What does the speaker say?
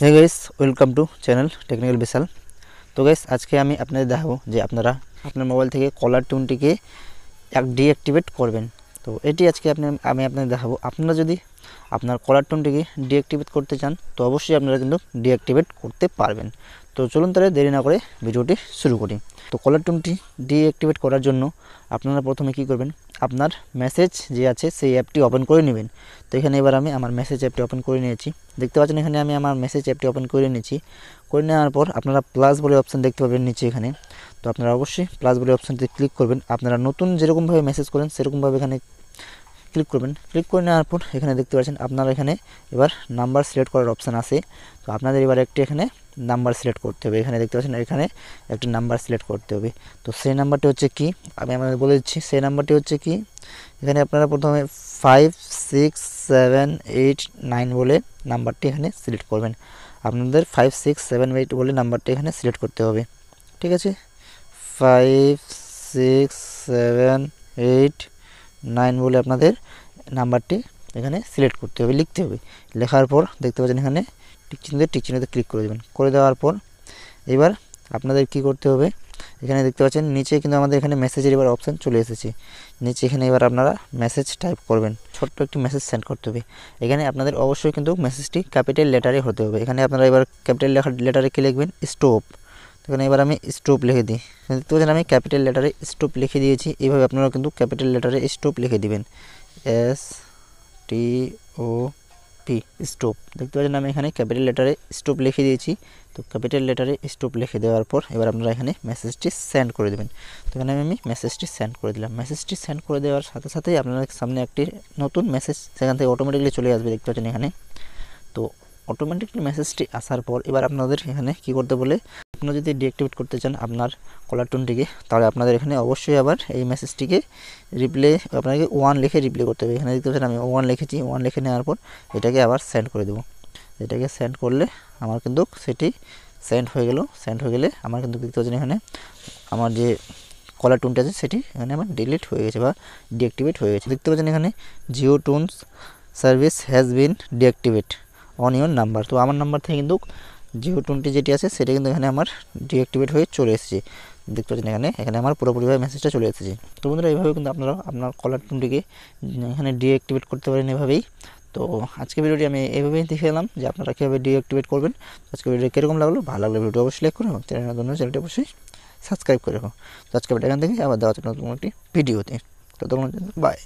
হ্যাঁ guys welcome to channel technical Vishal তো guys আজকে আমি আপনাদের দেখাবো যে আপনারা আপনার মোবাইল থেকে কলার টিউনটিকে এক ডিঅ্যাক্টিভেট করবেন তো এটি আজকে আপনি আমি আপনাদের দেখাবো আপনারা যদি আপনার কলার টিউনটিকে ডিঅ্যাক্টিভেট করতে চান তো অবশ্যই আপনারা কিন্তু ডিঅ্যাক্টিভেট করতে পারবেন তো চলুন তাহলে দেরি না করে ভিডিওটি শুরু করি তো কলার টিউনটি ডিঅ্যাক্টিভেট করার জন্য আপনারা প্রথমে কি করবেন আপনার মেসেজ যে আছে সেই অ্যাপটি ওপেন করে নেবেন তো এখানে এবার আমি আমার মেসেজ অ্যাপটি ওপেন করে নিয়েছি দেখতে পাচ্ছেন এখানে আমি আমার মেসেজ অ্যাপটি ওপেন করে নিয়েছি করে নেওয়ার পর আপনারা প্লাস বলে অপশান দেখতে পাবেন নিচে এখানে তো আপনারা অবশ্যই প্লাস বলে অপশানটিতে ক্লিক করবেন আপনারা নতুন যেরকমভাবে মেসেজ করেন সেরকমভাবে এখানে ক্লিক করবেন ক্লিক করে নেওয়ার পর এখানে দেখতে পাচ্ছেন আপনার এখানে এবার নাম্বার সিলেক্ট করার অপশান আছে তো আপনাদের এবার একটি এখানে নাম্বার সিলেক্ট করতে হবে এখানে দেখতে পাচ্ছেন এখানে একটি নাম্বার সিলেক্ট করতে হবে তো সেই নাম্বারটি হচ্ছে কি আমি আপনাদের বলে দিচ্ছি সেই নাম্বারটি হচ্ছে কি এখানে আপনারা প্রথমে five six seven eight nine বলে নাম্বারটি এখানে সিলেক্ট করবেন আপনাদের ফাইভ সিক্স সেভেন এইট বলে নাম্বারটি এখানে সিলেক্ট করতে হবে ঠিক আছে five six seven eight nine বলে আপনাদের নাম্বারটি এখানে সিলেক্ট করতে হবে লিখতে হবে লেখার পর দেখতে পাচ্ছেন এখানে টিক চিহ্নতে টিক ক্লিক করে দেবেন করে দেওয়ার পর এবার আপনাদের কি করতে হবে এখানে দেখতে পাচ্ছেন নিচে কিন্তু আমাদের এখানে মেসেজের এবার অপশান চলে এসেছে নিচে এখানে এবার আপনারা মেসেজ টাইপ করবেন ছোট্ট একটি মেসেজ সেন্ড করতে হবে এখানে আপনাদের অবশ্যই কিন্তু মেসেজটি ক্যাপিটাল লেটারে হতে হবে এখানে আপনারা এবার ক্যাপিটাল লেটারে কী লিখবেন স্টোভ দেখুন এবার আমি স্টোপ লিখে দিই দেখতে পাচ্ছেন আমি ক্যাপিটাল লেটারে স্টোপ লিখে দিয়েছি এইভাবে আপনারা কিন্তু ক্যাপিটাল লেটারে স্টোপ লিখে দিবেন S T O P stop দেখতে পাচ্ছেন আমি এখানে ক্যাপিটাল লেটারে স্টোপ লিখে দিয়েছি তো ক্যাপিটাল লেটারে স্টোপ লিখে দেওয়ার পর এবার আপনারা এখানে মেসেজটি সেন্ড করে দেবেন তো এখানে আমি মেসেজটি সেন্ড করে দিলাম মেসেজটি সেন্ড করে দেওয়ার সাথে সাথেই আপনার সামনে একটি নতুন মেসেজ সেখান থেকে অটোমেটিকলি চলে আসবে দেখতে পাচ্ছেন এখানে তো অটোমেটিকলি মেসেজটি আসার পর এবার আপনাদের এখানে কি করতে বলে আপনি যদি ডিঅ্যাক্টিভেট করতে চান আপনার কলার টোনটিকে তাহলে আপনাদের এখানে অবশ্যই আবার এই মেসেজটিকে রিপ্লে আপনাকে ওয়ান লিখে রিপ্লে করতে হবে এখানে দেখতে পাচ্ছেন আমি ওয়ান লিখেছি ওয়ান লিখে নেওয়ার পর এটাকে আবার সেন্ড করে দেবো এটাকে সেন্ড করলে আমার কিন্তু সেটি সেন্ড হয়ে গেল সেন্ড হয়ে গেলে আমার কিন্তু দেখতে পাচ্ছেন এখানে আমার যে কলার টোনটা আছে সেটি এখানে আমার ডিলিট হয়ে গেছে বা ডিঅ্যাক্টিভেট হয়ে গেছে দেখতে পাচ্ছেন এখানে Jio tones service has been deactivate on your number তো আমার নাম্বার থেকে কিন্তু জিও টোয়েন্টি যেটি আছে সেটা কিন্তু এখানে আমার ডিঅ্যাক্টিভেট হয়ে চলে এসেছে দেখতে পাচ্ছেন এখানে এখানে আমার পুরোপুরিভাবে মেসেজটা চলে এসেছে তো বন্ধুরা এইভাবে কিন্তু আপনারা আপনার কলার টোনটিকে এখানে ডিঅ্যাক্টিভেট করতে পারেন এভাবেই তো আজকে ভিডিওটি আমি এইভাবেই দেখে এলাম যে আপনারা কীভাবে ডিঅ্যাক্টিভেট করবেন আজকে ভিডিওটি কীরকম লাগলো ভালো লাগলো ভিডিও অবশ্যই লাইক করুন চ্যানেলের জন্য চ্যানেলটি অবশ্যই সাবস্ক্রাইব করে রাখুন তো আজকে ভিডিও এখান থেকে আবার দেওয়া হচ্ছে নতুন একটি ভিডিওতে তো তখন বাই